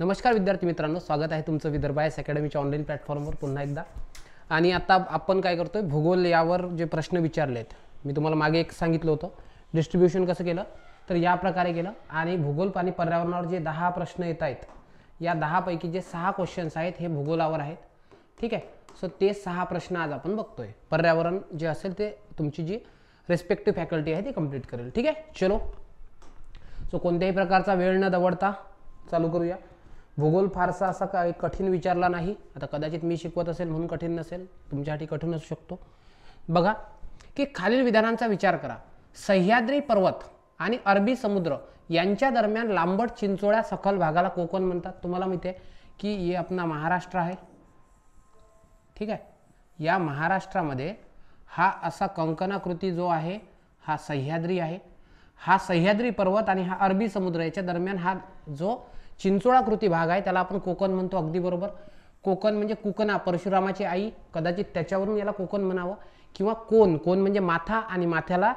नमस्कार विद्यार्थी मित्रांनो स्वागत आहे तुमचं विदर्भ एस अकॅडमीच्या ऑनलाईन प्लॅटफॉर्मवर पुन्हा एकदा आणि आता आपण काय करतोय भूगोल यावर जे प्रश्न विचारले आहेत मी तुम्हाला मागे एक सांगितलं होतं डिस्ट्रीब्युशन कसं केलं तर या प्रकारे केलं आणि भूगोल आणि पर्यावरणावर जे दहा प्रश्न येत आहेत या दहापैकी जे सहा क्वेश्चन्स आहेत हे भूगोलावर आहेत ठीक आहे सो ते सहा प्रश्न आज आपण बघतोय पर्यावरण जे असेल ते तुमची जी रेस्पेक्टिव्ह फॅकल्टी आहे ती कम्प्लीट करेल ठीक आहे चलो सो कोणत्याही प्रकारचा वेळ न दवडता चालू करूया भूगोल फारसा असा काही कठीण विचारला नाही आता कदाचित मी शिकवत असेल म्हणून कठीण नसेल तुमच्यासाठी कठीण असू शकतो बघा की खालील विधानांचा विचार करा सह्याद्री पर्वत आणि अरबी समुद्र यांच्या दरम्यान लांबट चिंचोळ्या सखल भागाला कोकण म्हणतात तुम्हाला माहिती आहे की हे आपला महाराष्ट्र आहे ठीक आहे या महाराष्ट्रामध्ये हा असा कंकणाकृती जो आहे हा सह्याद्री आहे हा सह्याद्री पर्वत आणि हा अरबी समुद्र याच्या दरम्यान हा जो चिंचोळाकृती भाग आहे त्याला आपण कोकण म्हणतो अगदी बरोबर कोकण म्हणजे कोकणा परशुरामाची आई कदाचित त्याच्यावरून याला कोकण म्हणावं किंवा कोण कोण म्हणजे माथा आणि माथ्याला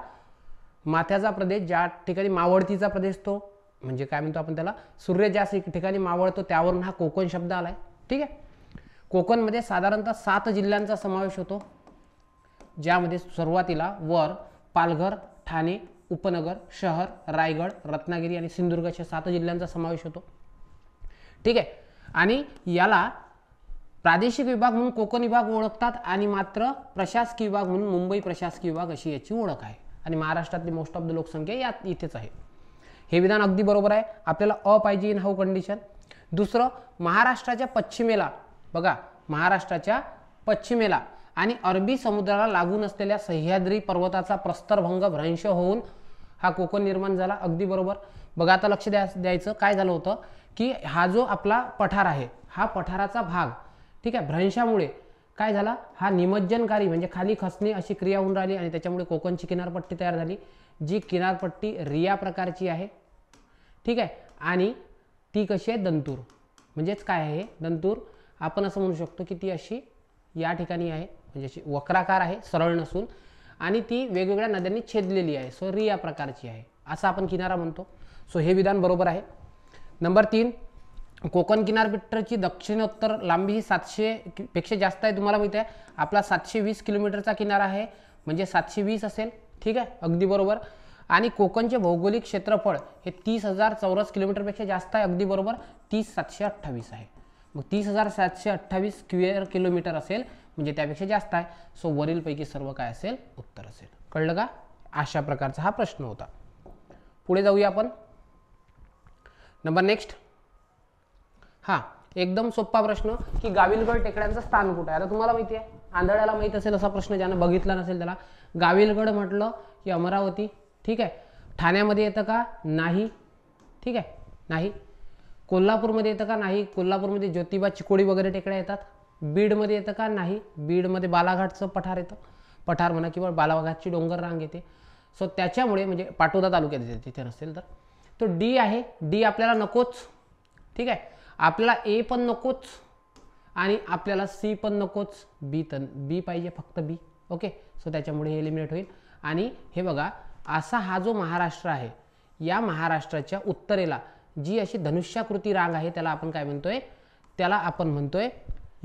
माथ्याचा प्रदेश ज्या ठिकाणी मावळतीचा प्रदेश तो म्हणजे काय म्हणतो आपण त्याला सूर्य ज्या ठिकाणी मावळतो त्यावरून हा कोकण शब्द आलाय ठीक आहे कोकणमध्ये साधारणतः सात जिल्ह्यांचा समावेश होतो ज्यामध्ये सुरुवातीला वर पालघर ठाणे उपनगर शहर रायगड रत्नागिरी आणि सिंधुदुर्ग अशा सात जिल्ह्यांचा समावेश होतो ठीक आहे आणि याला प्रादेशिक विभाग म्हणून कोकण विभाग ओळखतात आणि मात्र प्रशासकीय विभाग म्हणून मुंबई प्रशासकीय विभाग अशी याची ओळख आहे आणि महाराष्ट्रातली मोस्ट ऑफ द लोकसंख्या यात इथेच आहे हे विधान अगदी बरोबर आहे आपल्याला अ पाहिजे इन हाऊ कंडिशन दुसरं महाराष्ट्राच्या पश्चिमेला बघा महाराष्ट्राच्या पश्चिमेला आणि अरबी समुद्राला लागून असलेल्या सह्याद्री पर्वताचा प्रस्तरभंग भ्रंश होऊन हा कोकण निर्माण झाला अगदी बरोबर बघा आता लक्ष द्या द्यायचं काय झालं होतं की हा जो आपला पठार आहे हा पठाराचा भाग ठीक आहे भ्रंशामुळे काय झाला हा निमज्जनकारी म्हणजे खाली खसणे अशी क्रिया होऊन राहिली आणि त्याच्यामुळे कोकणची किनारपट्टी तयार झाली जी किनारपट्टी रिया प्रकारची आहे ठीक आहे आणि ती कशी आहे दंतूर म्हणजेच काय आहे दंतूर आपण असं म्हणू शकतो की ती अशी या ठिकाणी आहे म्हणजे अशी वक्राकार आहे सरळ नसून आणि ती वेगवेगळ्या नद्यांनी छेदलेली आहे सो रिया प्रकारची आहे असं आपण किनारा म्हणतो सो हे विधान बरोबर आहे नंबर तीन कोकण किनारपट्टीची दक्षिणोत्तर लांबी ही सातशे पेक्षा जास्त आहे तुम्हाला माहिती आहे आपला सातशे वीस किलोमीटरचा किनारा आहे म्हणजे सातशे वीस असेल ठीक आहे अगदी बरोबर आणि कोकणचे भौगोलिक क्षेत्रफळ हे तीस हजार चौरस किलोमीटरपेक्षा जास्त आहे अगदी बरोबर तीस सातशे अठ्ठावीस आहे मग तीस हजार सातशे अठ्ठावीस स्क्वेअर किलोमीटर असेल म्हणजे त्यापेक्षा जास्त आहे सो वरीलपैकी सर्व काय असेल उत्तर असेल कळलं का अशा प्रकारचा हा प्रश्न होता पुढे जाऊया आपण नंबर नेक्स्ट हा एकदम सोप्पा प्रश्न की गाविलगड टेकड्यांचं स्थान कुठं आहे आता तुम्हाला माहिती आहे आंधळ्याला माहित असेल असा प्रश्न ज्यानं बघितला नसेल त्याला गाविलगड म्हटलं की अमरावती ठीक आहे ठाण्यामध्ये येतं का नाही ठीक आहे नाही कोल्हापूरमध्ये येतं का नाही कोल्हापूरमध्ये ज्योतिबा चिकोडी वगैरे टेकड्या येतात बीडमध्ये येतं का नाही बीडमध्ये बालाघाटचं पठार येतं पठार म्हणा किंवा बालाघाटची डोंगर रांग येते सो त्याच्यामुळे म्हणजे पाटोदा तालुक्यात येते तिथे नसेल तर तो डी आहे डी आपल्याला नकोच ठीक आहे आपल्याला ए पण नकोच आणि आपल्याला सी पण नकोच बी तर बी पाहिजे फक्त बी ओके सो त्याच्यामुळे हे एलिमिनेट होईल आणि हे बघा असा हा जो महाराष्ट्र आहे या महाराष्ट्राच्या उत्तरेला जी अशी धनुष्याकृती रांग आहे त्याला आपण काय म्हणतोय त्याला आपण म्हणतोय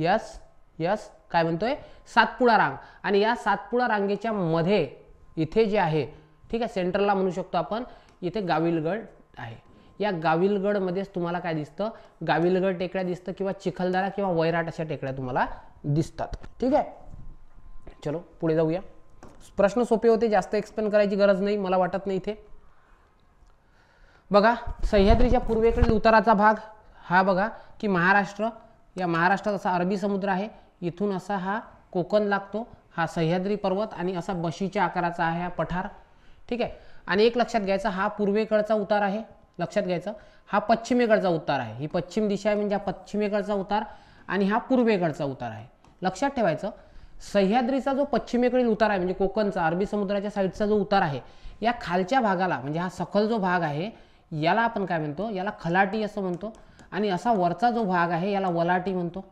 यस यस काय म्हणतोय सातपुडा रांग आणि या सातपुडा रांगेच्या मध्ये इथे जे आहे ठीक आहे सेंट्रलला म्हणू शकतो आपण इथे गाविलगड आहे या गाविलगडमध्येच तुम्हाला काय दिसतं गाविलगड टेकड्या दिसतं किंवा चिखलदारा किंवा वैराट अशा टेकड्या तुम्हाला दिसतात ठीक आहे चलो पुढे जाऊया प्रश्न सोपे होते जास्त एक्सप्लेन करायची गरज नाही मला वाटत नाही इथे बघा सह्याद्रीच्या पूर्वेकडे उताराचा भाग हा बघा की महाराष्ट्र या महाराष्ट्रात असा अरबी समुद्र आहे इथून असा हा कोकण लागतो हा सह्याद्री पर्वत आणि असा बशीच्या आकाराचा आहे हा पठार ठीक आहे आणि एक लक्षात घ्यायचा हा पूर्वेकडचा उतार आहे लक्षात घ्यायचं हा पश्चिमेकडचा उतार आहे ही पश्चिम दिशा आहे म्हणजे हा पश्चिमेकडचा उतार आणि हा पूर्वेकडचा उतार आहे लक्षात ठेवायचं सह्याद्रीचा जो पश्चिमेकडील उतार आहे म्हणजे कोकणचा अरबी समुद्राच्या साईडचा जो उतार आहे या खालच्या भागाला म्हणजे हा सखल जो भाग आहे याला आपण काय म्हणतो याला खलाटी असं म्हणतो आणि असा वरचा जो भाग आहे याला वलाटी म्हणतो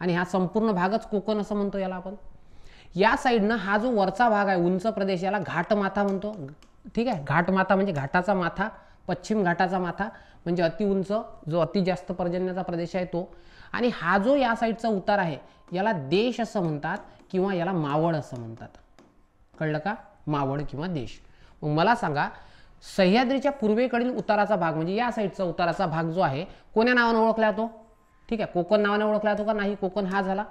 आणि हा संपूर्ण भागच कोकण असं म्हणतो याला आपण या साईडनं हा जो वरचा भाग आहे उंच प्रदेश याला घाटमाथा म्हणतो ठीक आहे घाटमाथा म्हणजे घाटाचा माथा पश्चिम घाटाचा माथा म्हणजे अतिउंच जो अति जास्त पर्जन्याचा प्रदेश आहे तो आणि हा जो या साईडचा उतार आहे याला देश असं म्हणतात किंवा याला मावळ असं म्हणतात कळलं का मावळ किंवा देश मग मला सांगा सह्याद्रीच्या पूर्वेकडील उताराचा भाग म्हणजे या साईडचा उताराचा भाग जो आहे कोण्या नावानं ओळखला जातो ठीक आहे कोकण नावाने ओळखला जातो का नाही कोकण हा झाला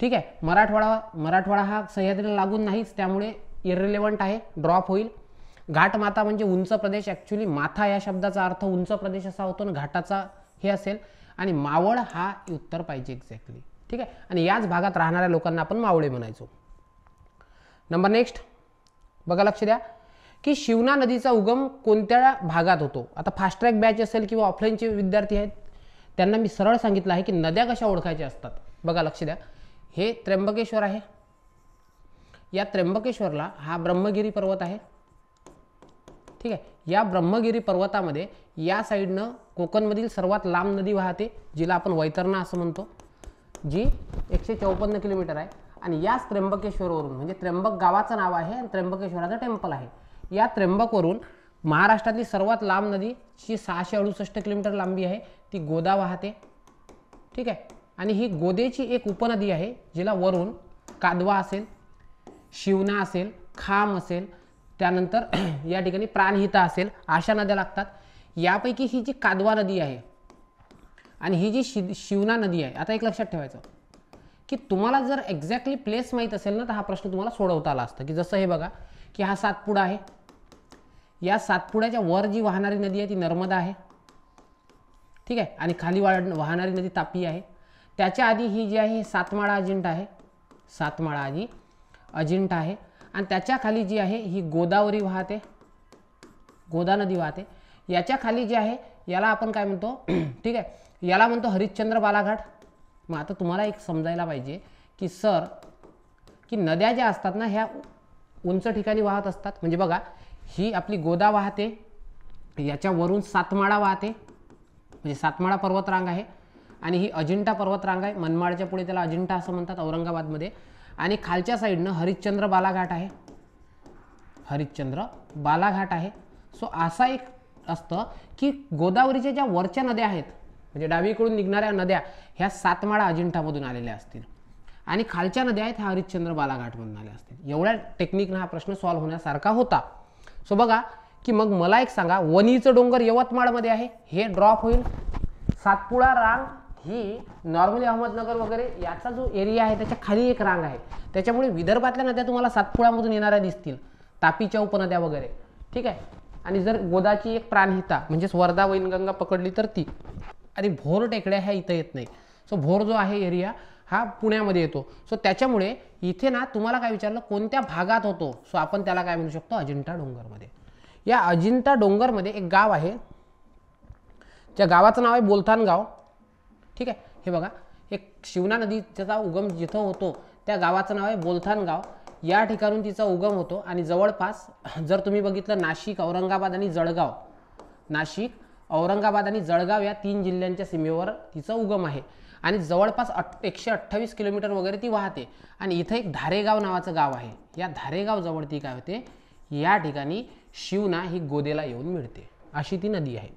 ठीक आहे मराठवाडा मराठवाडा हा सह्याद्रीला लागून नाहीच त्यामुळे इरेलेवंट आहे ड्रॉप होईल घाटमाता म्हणजे उंच प्रदेश ॲक्च्युली माथा या शब्दाचा अर्थ उंच प्रदेश असा होतो ना घाटाचा हे असेल आणि मावळ हा उत्तर पाहिजे एक्झॅक्टली ठीक आहे आणि याच भागात राहणाऱ्या लोकांना आपण मावळे म्हणायचो नंबर नेक्स्ट बघा लक्ष द्या की शिवना नदीचा उगम कोणत्या भागात होतो आता फास्ट ट्रॅक बॅच असेल किंवा ऑफलाईनचे विद्यार्थी आहेत त्यांना मी सरळ सांगितलं आहे की नद्या कशा ओळखायच्या असतात बघा लक्ष द्या हे त्र्यंबकेश्वर आहे या त्र्यंबकेश्वरला हा ब्रह्मगिरी पर्वत आहे ठीक आहे या ब्रह्मगिरी पर्वतामध्ये या साईडनं कोकणमधील सर्वात लांब नदी वाहते जिला आपण वैतरणा असं म्हणतो जी एकशे चौपन्न किलोमीटर आहे आणि याच त्र्यंबकेश्वरवरून म्हणजे त्र्यंबक गावाचं नाव आहे आणि त्र्यंबकेश्वराचं टेम्पल आहे या त्र्यंबकवरून महाराष्ट्रातली सर्वात लांब जी सहाशे अडुसष्ट किलोमीटर लांबी आहे ती गोदा वाहते ठीक आहे आणि ही गोदेची एक उपनदी आहे जिला वरून कादवा असेल शिवना असेल खाम असेल त्यानंतर या ठिकाणी प्राणहिता असेल अशा नद्या लागतात यापैकी ही जी कादवा नदी आहे आणि ही जी शिवना नदी आहे आता एक लक्षात ठेवायचं की तुम्हाला जर एक्झॅक्टली प्लेस माहीत असेल ना तर हा प्रश्न तुम्हाला सोडवता आला असता की जसं हे बघा की हा सातपुडा आहे या सातपुड्याच्या वर जी वाहणारी नदी आहे ती नर्मदा आहे ठीक आहे आणि खाली वाढ वाहणारी नदी तापी आहे त्याच्या आधी ही जी आहे सातमाळा अजिंठा आहे सातमाळा आधी अजिंठा आहे आणि त्याच्या खाली जी आहे ही गोदावरी वाहते गोदा नदी वाहते याच्या खाली जी आहे याला आपण काय म्हणतो ठीक आहे याला म्हणतो हरिश्चंद्र बालाघाट मग आता तुम्हाला एक समजायला पाहिजे की सर की नद्या ज्या असतात ना ह्या उंच ठिकाणी वाहत असतात म्हणजे बघा ही आपली गोदा वाहते याच्यावरून सातमाळा वाहते म्हणजे सातमाळा पर्वतरांग आहे आणि ही अजिंठा पर्वतरांग आहे मनमाडच्या पुढे त्याला अजिंठा असं म्हणतात औरंगाबादमध्ये आणि खालच्या साईडनं हरिश्चंद्र बालाघाट आहे हरिश्चंद्र बालाघाट आहे सो असा एक असतं की गोदावरीच्या ज्या वरच्या नद्या आहेत म्हणजे डावीकडून निघणाऱ्या नद्या ह्या सातमाळा अजिंठामधून आलेल्या असतील आणि खालच्या नद्या आहेत ह्या हरिश्चंद्र बालाघाटमधून आल्या असतील एवढ्या टेक्निकनं हा प्रश्न सॉल्व्ह होण्यासारखा होता सो बघा की मग मला एक सांगा वनीचं डोंगर यवतमाळमध्ये आहे हे ड्रॉप होईल सातपुळा रांग ही नॉर्मली अहमदनगर वगैरे याचा जो एरिया आहे त्याच्या खाली एक रांग आहे त्याच्यामुळे विदर्भातल्या नद्या तुम्हाला सातपुळ्यामधून येणाऱ्या दिसतील तापीच्या उपनद्या वगैरे ठीक आहे आणि जर गोदाची एक प्राणहिता म्हणजेच वर्धा वैनगंगा पकडली तर ती आणि भोर टेकड्या ह्या इथं येत नाही सो भोर जो आहे एरिया हा पुण्यामध्ये येतो सो त्याच्यामुळे इथे ना तुम्हाला काय विचारलं कोणत्या भागात होतो सो आपण त्याला काय म्हणू शकतो अजिंठा डोंगरमध्ये या अजिंठा डोंगरमध्ये एक गाव आहे त्या गावाचं नाव आहे बोलथान गाव ठीक आहे हे बघा एक शिवना नदी त्याचा उगम जिथं होतो त्या गावाचं नाव आहे बोलथान गाव या ठिकाणून तिचा उगम होतो आणि जवळपास जर तुम्ही बघितलं नाशिक औरंगाबाद आणि जळगाव नाशिक औरंगाबाद आणि जळगाव या तीन जिल्ह्यांच्या सीमेवर तिचा उगम आहे आणि जवळपास अट एकशे अठ्ठावीस किलोमीटर वगैरे ती वाहते आणि इथं एक धारेगाव नावाचं गाव आहे या धारेगावजवळ ती काय होते या ठिकाणी शिवना ही गोदेला येऊन मिळते अशी ती नदी आहे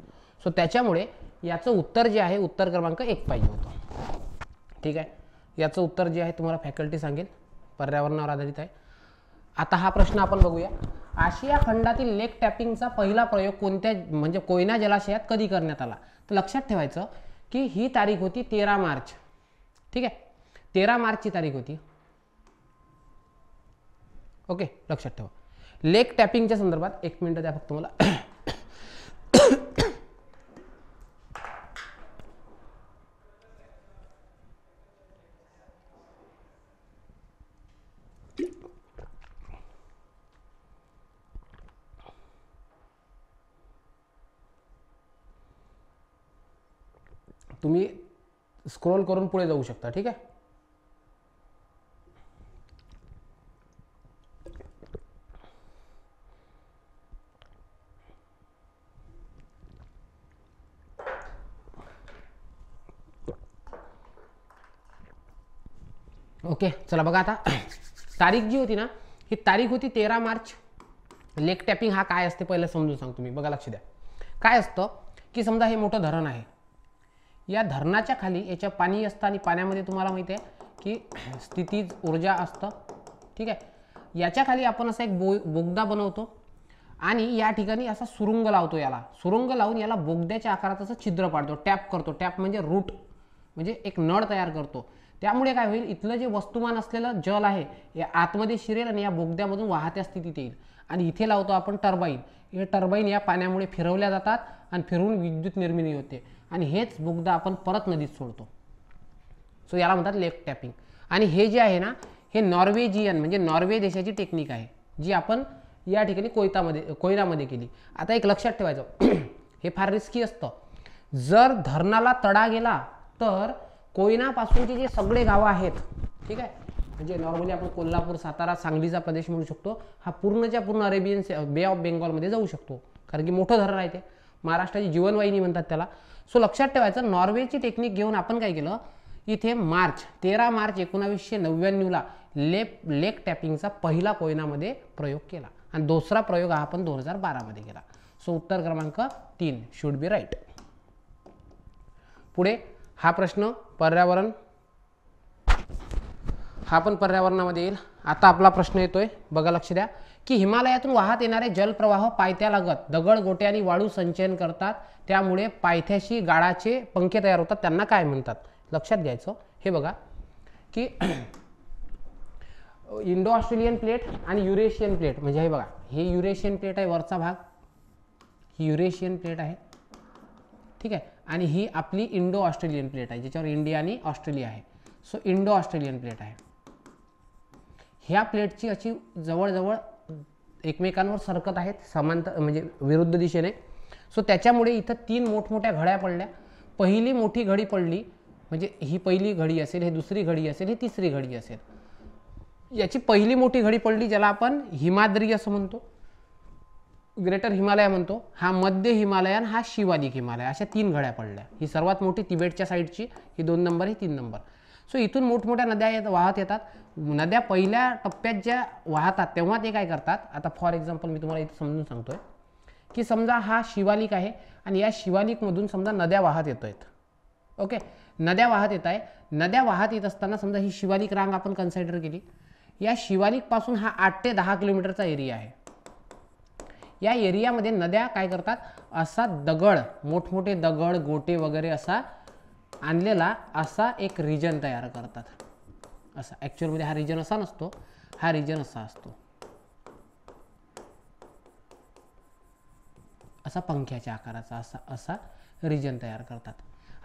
सो त्याच्यामुळे याचं उत्तर जे आहे उत्तर क्रमांक एक पाहिजे होतं ठीक आहे याचं उत्तर जे आहे तुम्हाला फॅकल्टी सांगेल पर्यावरणावर आधारित आहे आता हा प्रश्न आपण बघूया आशिया खंडातील लेक टॅपिंगचा पहिला प्रयोग कोणत्या म्हणजे कोयना जलाशयात कधी करण्यात आला तर लक्षात ठेवायचं की ही तारीख होती तेरा मार्च ठीक आहे तेरा मार्चची तारीख होती ओके लक्षात ठेवा लेक टॅपिंगच्या संदर्भात एक मिनटं द्या फक्त मला तुम्ही स्क्रोल करून पुढे जाऊ शकता ठीक आहे ओके चला बघा आता तारीख जी होती ना ही तारीख होती तेरा मार्च लेक टॅपिंग हा काय असते पहिलं समजून सांग तुम्ही, बघा लक्ष द्या काय असतं की समजा हे मोठं धरण आहे या धरणाच्या खाली याच्या पाणी असतं आणि पाण्यामध्ये तुम्हाला माहिती आहे की स्थिती ऊर्जा असतं ठीक आहे याच्या खाली आपण असा एक बो बोगदा बनवतो आणि या ठिकाणी असा सुरुंग लावतो याला सुरुंग लावून याला बोगद्याच्या आकारात असं छिद्र पाडतो टॅप करतो टॅप म्हणजे रूट म्हणजे एक नळ तयार करतो त्यामुळे काय होईल इथलं जे वस्तुमान असलेलं जल आहे हे आतमध्ये शिरेल आणि या बोगद्यामधून वाहत्या स्थितीत येईल आणि इथे लावतो आपण टर्बाईन हे टर्बाईन या पाण्यामुळे फिरवल्या जातात आणि फिरवून विद्युत निर्मिती होते आणि हेच मुगदा आपण परत नदीत सोडतो सो याला म्हणतात लेक टॅपिंग आणि हे जे आहे ना हे नॉर्वेजियन म्हणजे नॉर्वे देशाची टेक्निक आहे जी आपण या ठिकाणी कोयतामध्ये कोयनामध्ये केली आता एक लक्षात ठेवायचं हे फार रिस्की असतं जर धरणाला तडा गेला तर कोयनापासूनचे जे सगळे गावं आहेत ठीक आहे म्हणजे नॉर्मली आपण कोल्हापूर सातारा सांगलीचा प्रदेश म्हणू शकतो हा पूर्णच्या पूर्ण अरेबियन बे ऑफ बेंगॉलमध्ये जाऊ शकतो कारण की मोठं धरण आहे ते महाराष्ट्राची जीवनवाहिनी म्हणतात त्याला सो लक्षात ठेवायचं नॉर्वेची टेक्निक घेऊन आपण काय केलं इथे मार्च तेरा मार्च एकोणावीसशे नव्याण्णवला लेप लेक टॅपिंगचा पहिला कोयनामध्ये प्रयोग केला आणि दुसरा प्रयोग हा आपण दोन हजार बारामध्ये केला सो उत्तर क्रमांक तीन शुड बी राईट पुढे हा प्रश्न पर्यावरण हा पण पर्यावरणामध्ये येईल आता आपला प्रश्न येतोय बघा लक्ष द्या की हिमालयातून वाहत येणारे जलप्रवाह लागत दगड गोटे आणि वाळू संचयन करतात त्यामुळे पायथ्याशी गाळाचे पंखे तयार होतात त्यांना काय म्हणतात लक्षात घ्यायचं हे बघा की इंडो ऑस्ट्रेलियन प्लेट आणि युरेशियन प्लेट म्हणजे हे बघा हे युरेशियन प्लेट आहे वरचा भाग ही युरेशियन प्लेट आहे ठीक आहे आणि ही आपली इंडो ऑस्ट्रेलियन प्लेट आहे ज्याच्यावर इंडिया आणि ऑस्ट्रेलिया आहे सो इंडो ऑस्ट्रेलियन प्लेट आहे ह्या प्लेटची अशी जवळजवळ एकमेकांवर सरकत आहेत समांतर म्हणजे विरुद्ध दिशेने सो त्याच्यामुळे इथं तीन मोठमोठ्या घड्या पडल्या पहिली मोठी घडी पडली म्हणजे ही पहिली घडी असेल हे दुसरी घडी असेल ही तिसरी घडी असेल याची पहिली मोठी घडी पडली ज्याला आपण हिमाद्री असं म्हणतो ग्रेटर हिमालय म्हणतो हा मध्य हिमालयन हा शिवालिक हिमालय अशा तीन घड्या पडल्या ही सर्वात मोठी तिबेटच्या साईडची ही दोन नंबर ही तीन नंबर सो इथून मोठमोठ्या नद्या येत वाहत येतात नद्या पहिल्या टप्प्यात ज्या वाहतात तेव्हा ते काय करतात आता फॉर एक्झाम्पल मी तुम्हाला इथे समजून सांगतोय की समजा हा शिवालिक आहे आणि या शिवालिकमधून समजा नद्या वाहत येतो आहेत ओके नद्या वाहत येत आहे नद्या वाहत येत असताना समजा ही शिवालिक रांग आपण कन्सिडर केली या शिवालिकपासून हा आठ ते दहा किलोमीटरचा एरिया आहे या एरियामध्ये नद्या काय करतात असा दगड मोठमोठे दगड गोटे वगैरे असा आणलेला असा एक रिजन तयार करतात असा ॲक्च्युअलमध्ये हा रिजन असा नसतो हा रिजन असा असतो असा पंख्याच्या आकाराचा असा असा रिजन तयार करतात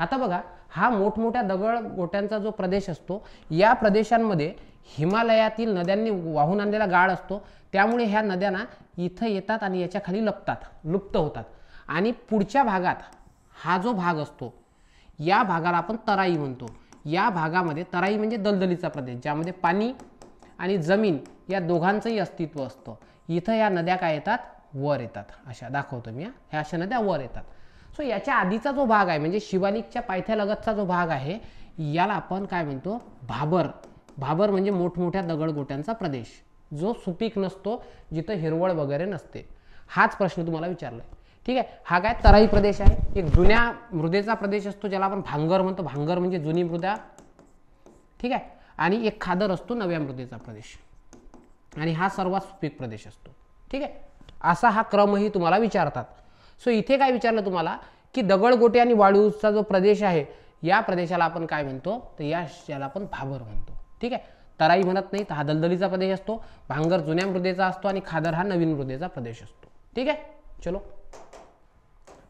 आता बघा हा मोठमोठ्या दगड गोट्यांचा जो प्रदेश असतो या प्रदेशांमध्ये हिमालयातील नद्यांनी वाहून आणलेला गाळ असतो त्यामुळे ह्या नद्यांना इथं येतात आणि याच्या खाली लपतात लुप्त होतात आणि पुढच्या भागात हा जो भाग असतो या भागाला आपण तराई म्हणतो या भागामध्ये तराई म्हणजे दलदलीचा प्रदेश ज्यामध्ये पाणी आणि जमीन या दोघांचंही अस्तित्व असतं इथं या नद्या काय येतात वर येतात अशा दाखवतो मी ह्या अशा नद्या वर येतात सो याच्या आधीचा जो भाग आहे म्हणजे शिवालिकच्या पायथ्यालगतचा जो भाग आहे याला आपण काय म्हणतो भाबर भाबर म्हणजे मोठमोठ्या दगडगोट्यांचा प्रदेश जो सुपीक नसतो जिथं हिरवळ वगैरे नसते हाच प्रश्न तुम्हाला विचारला आहे ठीक आहे हा काय तराई प्रदेश आहे एक जुन्या मृदेचा प्रदेश असतो ज्याला आपण भांगर म्हणतो भांगर म्हणजे जुनी मृदा ठीक आहे आणि एक खादर असतो नव्या मृदेचा प्रदेश आणि हा सर्वात सुपीक प्रदेश असतो ठीक आहे असा हा क्रमही तुम्हाला विचारतात सो इथे काय विचारलं तुम्हाला की दगडगोटे आणि वाळूचा जो प्रदेश आहे या प्रदेशाला आपण काय म्हणतो तर या याला आपण भाबर म्हणतो ठीक आहे तराई म्हणत नाही तर हा दलदलीचा प्रदेश असतो भांगर जुन्या मृदेचा असतो आणि खादर हा नवीन मृदेचा प्रदेश असतो ठीक आहे चलो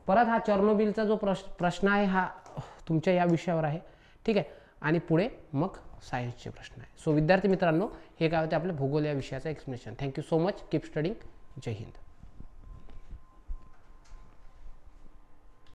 परत हा चर्नोबिलचा जो प्रश प्रश्न आहे हा तुमच्या या विषयावर आहे ठीक आहे आणि पुढे मग सायन्सचे प्रश्न आहे सो विद्यार्थी मित्रांनो हे काय होते आपल्या भूगोल या विषयाचं explanation thank you so much keep studying जय हिंद